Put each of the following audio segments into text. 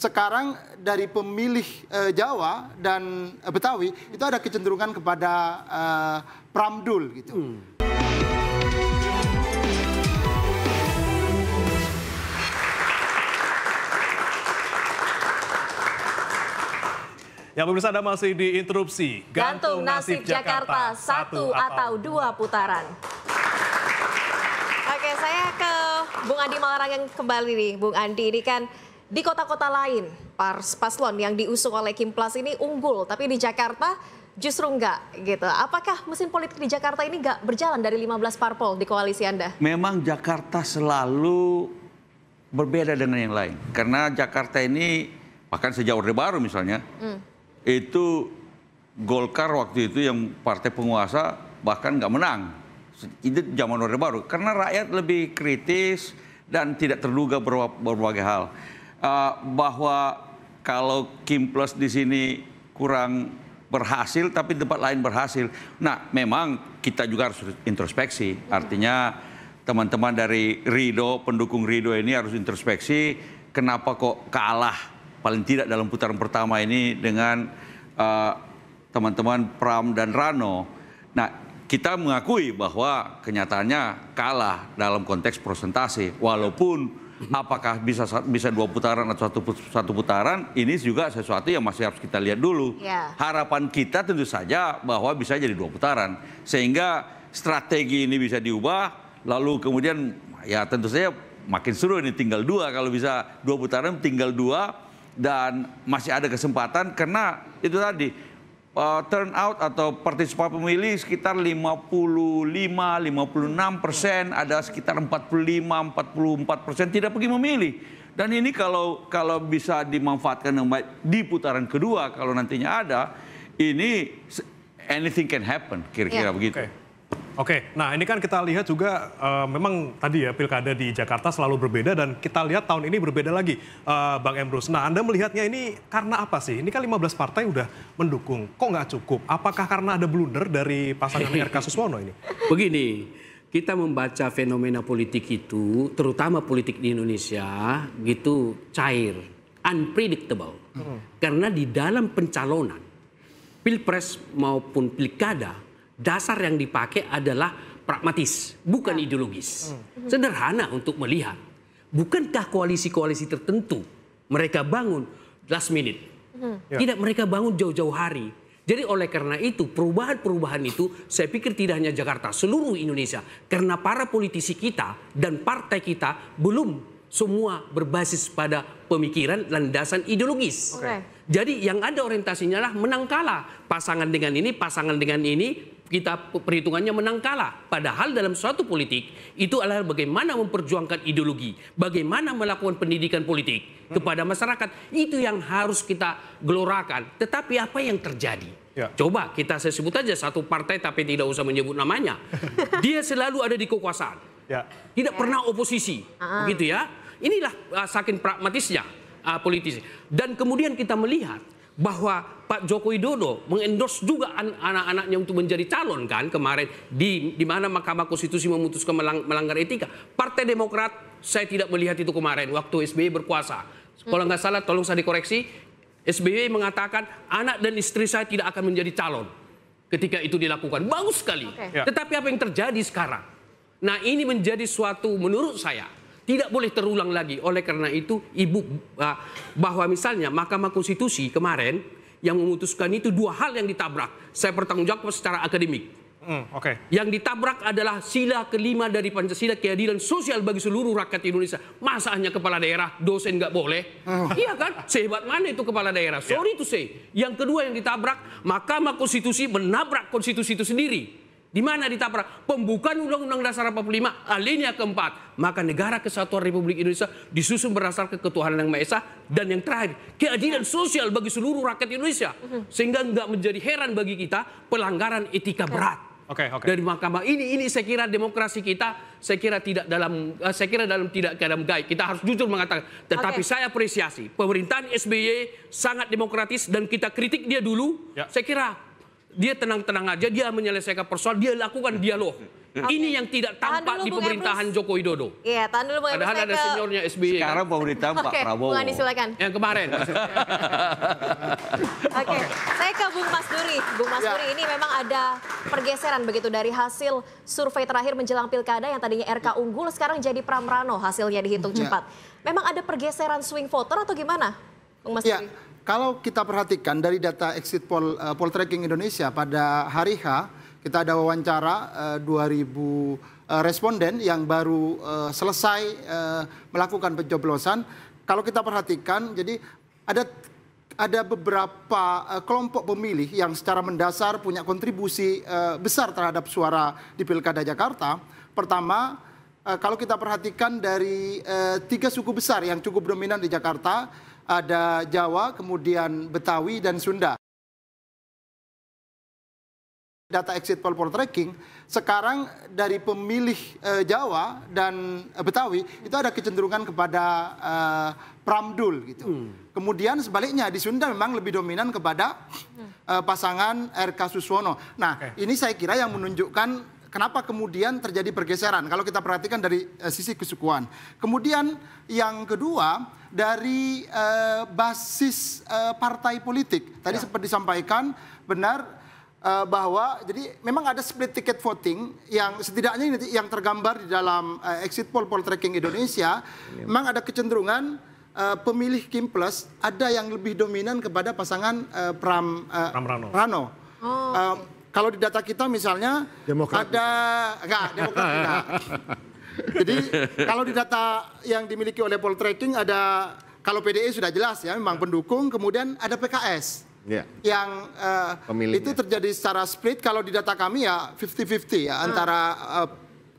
sekarang dari pemilih uh, Jawa dan uh, Betawi itu ada kecenderungan kepada uh, Pramdul gitu. Hmm. Ya pemirsa Anda masih diinterupsi. Gantung, Gantung nasib, nasib Jakarta, Jakarta satu atau dua putaran. Oke, saya ke Bung Andi Malarang yang kembali nih. Bung Andi ini kan di kota-kota lain, pars paslon yang diusung oleh Kim Plus ini unggul, tapi di Jakarta justru enggak gitu. Apakah mesin politik di Jakarta ini enggak berjalan dari 15 parpol di koalisi Anda? Memang Jakarta selalu berbeda dengan yang lain. Karena Jakarta ini bahkan sejak Orde Baru misalnya, hmm. itu Golkar waktu itu yang partai penguasa bahkan enggak menang. Itu zaman Orde Baru. Karena rakyat lebih kritis dan tidak terduga berbagai hal uh, bahwa kalau Kim Plus di sini kurang berhasil tapi tempat lain berhasil. Nah, memang kita juga harus introspeksi. Artinya teman-teman dari Rido, pendukung Rido ini harus introspeksi kenapa kok kalah paling tidak dalam putaran pertama ini dengan eh, teman-teman uh, Pram dan Rano. Nah, kita mengakui bahwa kenyataannya kalah dalam konteks presentasi walaupun apakah bisa bisa dua putaran atau satu satu putaran ini juga sesuatu yang masih harus kita lihat dulu. Yeah. Harapan kita tentu saja bahwa bisa jadi dua putaran sehingga strategi ini bisa diubah lalu kemudian ya tentu saja makin seru ini tinggal dua kalau bisa dua putaran tinggal dua dan masih ada kesempatan karena itu tadi uh, eh, turnout atau partisipasi pemilih sekitar 55-56 persen, ada sekitar 45-44 persen tidak pergi memilih. Dan ini kalau kalau bisa dimanfaatkan dengan baik di putaran kedua kalau nantinya ada, ini anything can happen kira-kira yeah. begitu. Okay. Oke, nah ini kan kita lihat juga uh, memang tadi ya pilkada di Jakarta selalu berbeda dan kita lihat tahun ini berbeda lagi, uh, Bang Embrus. Nah Anda melihatnya ini karena apa sih? Ini kan 15 partai udah mendukung, kok nggak cukup? Apakah karena ada blunder dari pasangan RK Suswono ini? Begini, kita membaca fenomena politik itu, terutama politik di Indonesia, gitu cair, unpredictable. Hmm. Karena di dalam pencalonan, pilpres maupun pilkada, dasar yang dipakai adalah pragmatis, bukan ya. ideologis. Hmm. Sederhana untuk melihat. Bukankah koalisi-koalisi tertentu mereka bangun last minute? Hmm. Ya. Tidak mereka bangun jauh-jauh hari. Jadi oleh karena itu perubahan-perubahan itu saya pikir tidak hanya Jakarta, seluruh Indonesia. Karena para politisi kita dan partai kita belum semua berbasis pada pemikiran landasan ideologis. Okay. Jadi yang ada orientasinya lah menang kalah. Pasangan dengan ini, pasangan dengan ini, kita perhitungannya menang kalah. Padahal dalam suatu politik itu adalah bagaimana memperjuangkan ideologi, bagaimana melakukan pendidikan politik kepada masyarakat. Itu yang harus kita gelorakan. Tetapi apa yang terjadi? Ya. Coba kita saya sebut aja satu partai tapi tidak usah menyebut namanya. Dia selalu ada di kekuasaan. Ya. Tidak pernah oposisi. Uh ah. -huh. Begitu ya. Inilah uh, saking pragmatisnya uh, ah, politisi. Dan kemudian kita melihat bahwa Pak Joko Widodo mengendorse juga anak-anaknya untuk menjadi calon kan kemarin di di mana Mahkamah Konstitusi memutuskan melang, melanggar etika. Partai Demokrat saya tidak melihat itu kemarin waktu SBY berkuasa. Kalau nggak salah tolong saya dikoreksi, SBY mengatakan anak dan istri saya tidak akan menjadi calon ketika itu dilakukan. Bagus sekali. Okay. Ya. Tetapi apa yang terjadi sekarang? Nah, ini menjadi suatu menurut saya tidak boleh terulang lagi. Oleh karena itu, ibu bahwa misalnya Mahkamah Konstitusi kemarin yang memutuskan itu dua hal yang ditabrak. Saya bertanggung jawab secara akademik. Mm, okay. Yang ditabrak adalah sila kelima dari Pancasila keadilan sosial bagi seluruh rakyat Indonesia. Masa hanya kepala daerah, dosen nggak boleh? Oh. Iya kan? Sehebat mana itu kepala daerah? Sorry yeah. to say. Yang kedua yang ditabrak, Mahkamah Konstitusi menabrak konstitusi itu sendiri. Di mana ditabrak? Pembukaan Undang-Undang Dasar 45 alinea keempat. Maka negara kesatuan Republik Indonesia disusun berdasarkan ketuhanan yang Maha Esa dan yang terakhir keadilan ya. sosial bagi seluruh rakyat Indonesia. Mhm. Sehingga nggak menjadi heran bagi kita pelanggaran etika ya. berat. Okay, okay. dari mahkamah ini ini saya kira demokrasi kita saya kira tidak dalam eh, saya kira dalam tidak dalam gaib kita harus jujur mengatakan tetapi okay. saya apresiasi pemerintahan SBY sangat demokratis dan kita kritik dia dulu ya. saya kira dia tenang-tenang aja, dia menyelesaikan persoalan, dia lakukan dialog. Okay. Hmm. Ini yang tidak tampak di pemerintahan Ebrus. Joko Widodo. Iya, tahan dulu Bung Padahal ada seniornya SBY. Sekarang pemerintahan Pak okay, Prabowo. Bung Andi silakan. Yang kemarin. Oke, okay. saya ke Bung Mas Duri. Bung Mas ya. Duri ini memang ada pergeseran begitu dari hasil survei terakhir menjelang pilkada yang tadinya RK unggul sekarang jadi Pramrano hasilnya dihitung ya. cepat. Ya. Memang ada pergeseran swing voter atau gimana? Bung Mas ya. Duri kalau kita perhatikan dari data exit poll, uh, poll tracking Indonesia pada hari H, kita ada wawancara uh, 2000 uh, responden yang baru uh, selesai uh, melakukan pencoblosan. Kalau kita perhatikan, jadi ada ada beberapa uh, kelompok pemilih yang secara mendasar punya kontribusi uh, besar terhadap suara di Pilkada Jakarta. Pertama, uh, kalau kita perhatikan dari uh, tiga suku besar yang cukup dominan di Jakarta, ada Jawa, kemudian Betawi dan Sunda. Data exit poll poll tracking sekarang dari pemilih e, Jawa dan e, Betawi itu ada kecenderungan kepada e, Pramdul gitu. Hmm. Kemudian sebaliknya di Sunda memang lebih dominan kepada e, pasangan RK Suswono. Nah, okay. ini saya kira yang menunjukkan kenapa kemudian terjadi pergeseran kalau kita perhatikan dari uh, sisi kesukuan. Kemudian yang kedua dari uh, basis uh, partai politik. Tadi ya. seperti disampaikan benar uh, bahwa jadi memang ada split ticket voting yang setidaknya yang tergambar di dalam uh, exit poll poll tracking Indonesia ya. memang ada kecenderungan uh, pemilih Kim Plus ada yang lebih dominan kepada pasangan uh, Pram, uh, Pram Rano. Rano. Oh, uh, kalau di data kita misalnya Demokrat ada enggak Demokrat enggak. Jadi kalau di data yang dimiliki oleh poll tracking ada kalau PDI e sudah jelas ya memang ya. pendukung kemudian ada PKS. Yeah. yang uh, itu terjadi secara split kalau di data kami ya 50-50 ya hmm. antara uh,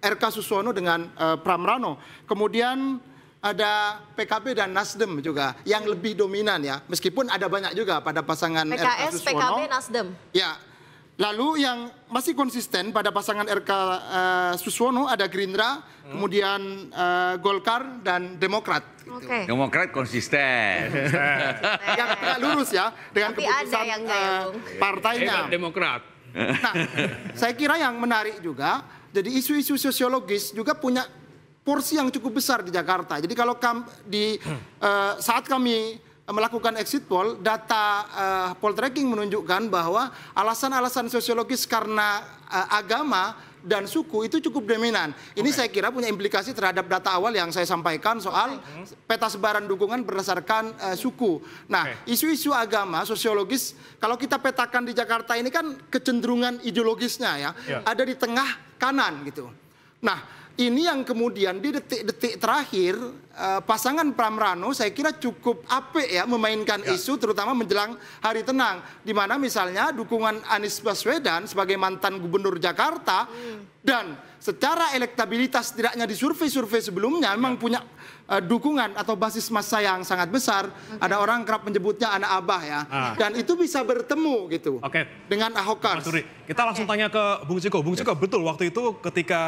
eh, RK Suswono dengan uh, eh, Pramrano. Kemudian ada PKB dan Nasdem juga yang lebih dominan ya. Meskipun ada banyak juga pada pasangan PKS, RK Susono. PKB, Nasdem. Ya, Lalu yang masih konsisten pada pasangan RK uh, eh, Suswono ada Gerindra, hmm. kemudian uh, Golkar dan Demokrat. Okay. Demokrat konsisten. yang tidak lurus ya dengan Tapi keputusan yang uh, partainya. Hebat Demokrat. Nah, saya kira yang menarik juga, jadi isu-isu sosiologis juga punya porsi yang cukup besar di Jakarta. Jadi kalau kam, di uh, saat kami melakukan exit poll, data uh, poll tracking menunjukkan bahwa alasan-alasan sosiologis karena uh, agama dan suku itu cukup dominan. Ini okay. saya kira punya implikasi terhadap data awal yang saya sampaikan soal hmm. peta sebaran dukungan berdasarkan uh, suku. Nah, isu-isu okay. agama, sosiologis, kalau kita petakan di Jakarta ini kan kecenderungan ideologisnya ya, yeah. ada di tengah kanan gitu. Nah, ini yang kemudian di detik-detik terakhir eh, pasangan Pramrano saya kira cukup apik ya memainkan ya. isu terutama menjelang hari tenang di mana misalnya dukungan Anies Baswedan sebagai mantan gubernur Jakarta hmm dan secara elektabilitas tidaknya di survei-survei sebelumnya memang ya. punya uh, dukungan atau basis massa yang sangat besar. Okay. Ada orang kerap menyebutnya anak abah ya. Ah. Dan itu bisa bertemu gitu. Oke. Okay. Dengan Ahokers. Mas kita langsung okay. tanya ke Bung Ciko. Bung Ciko yes. Ya. betul waktu itu ketika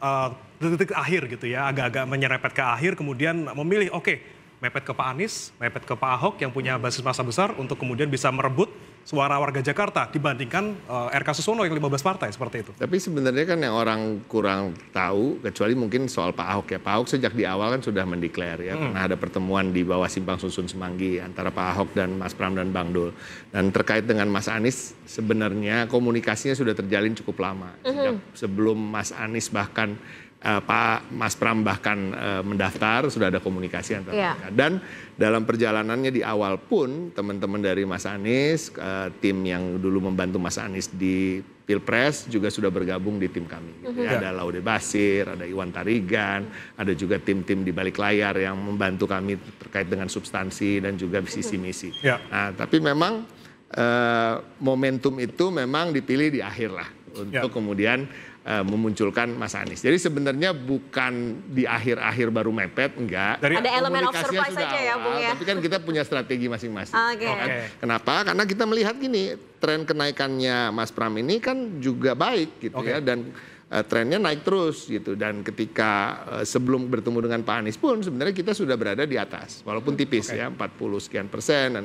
uh, eh, detik akhir gitu ya, agak-agak menyerepet ke akhir kemudian memilih oke okay, mepet ke Pak Anies, mepet ke Pak Ahok yang punya basis masa besar untuk kemudian bisa merebut suara warga Jakarta dibandingkan uh, eh, RK Susono yang 15 partai seperti itu. Tapi sebenarnya kan yang orang kurang tahu kecuali mungkin soal Pak Ahok ya. Pak Ahok sejak di awal kan sudah mendeklar ya hmm. karena ada pertemuan di bawah simpang Susun Semanggi antara Pak Ahok dan Mas Pram dan Bang Dul. Dan terkait dengan Mas Anies sebenarnya komunikasinya sudah terjalin cukup lama. Hmm. Sejak sebelum Mas Anies bahkan uh, Pak Mas Pram bahkan uh, mendaftar sudah ada komunikasi antara yeah. mereka dan dalam perjalanannya di awal pun teman-teman dari Mas Anies uh, tim yang dulu membantu Mas Anies di Pilpres juga sudah bergabung di tim kami gitu ya. mhm. ada Laude Basir ada Iwan Tarigan ada juga tim-tim di balik layar yang membantu kami terkait dengan substansi dan juga visi mhm. misi yeah. nah, tapi memang uh, momentum itu memang dipilih di akhir lah ya. untuk ya. kemudian Eh, memunculkan Mas Anies. Jadi sebenarnya bukan di akhir-akhir baru mepet, enggak. Dari Ada elemen of surprise saja ya, Bung ya. Tapi kan kita punya strategi masing-masing. Ah, oke. okay. Kan? Kenapa? Karena kita melihat gini, tren kenaikannya Mas Pram ini kan juga baik gitu okay. ya dan uh, trennya naik terus gitu dan ketika uh, sebelum bertemu dengan Pak Anies pun sebenarnya kita sudah berada di atas walaupun tipis okay. ya 40 sekian persen dan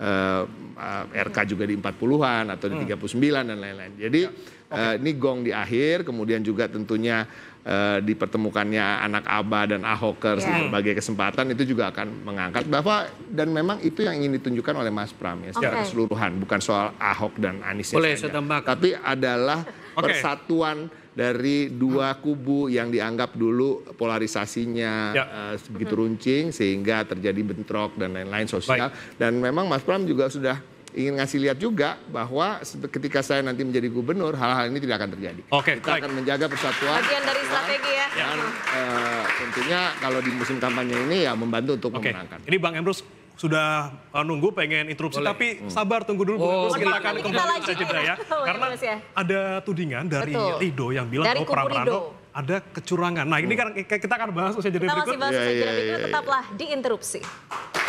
uh, eh, eh, RK juga di 40-an atau di 39 hmm. dan lain-lain. Jadi ya, okay. uh, eh, ini gong di akhir, kemudian juga tentunya uh, dipertemukannya anak ABA dan Ahokers yeah. di berbagai kesempatan itu juga akan mengangkat bahwa dan memang itu yang ingin ditunjukkan oleh Mas Pram ya secara okay. keseluruhan, bukan soal Ahok dan Anies ya, Boleh saja. saya ya. tambahkan. Tapi adalah okay. persatuan dari dua kubu yang dianggap dulu polarisasinya ya. uh, begitu runcing sehingga terjadi bentrok dan lain-lain sosial Baik. dan memang Mas Pram juga sudah ingin ngasih lihat juga bahwa ketika saya nanti menjadi gubernur hal-hal ini tidak akan terjadi. Oke, kita baik. akan menjaga persatuan. Bagian dari ya. strategi ya. Dan, ya. Uh, tentunya kalau di musim kampanye ini ya membantu untuk okay. memenangkan. Ini Bang Emrus sudah uh, nunggu pengen interupsi Boleh. tapi hmm. sabar tunggu dulu oh, terus kita akan kembali kita Cedera, ya, ya. Oh, iya, karena ya. ada tudingan dari Betul. Rido yang bilang dari oh, bahwa Pramrano ada kecurangan. Nah, ini hmm. kan kita akan bahas usia jadi berikut. Kita masih bahas usai jeda berikut iya, iya, tetaplah diinterupsi.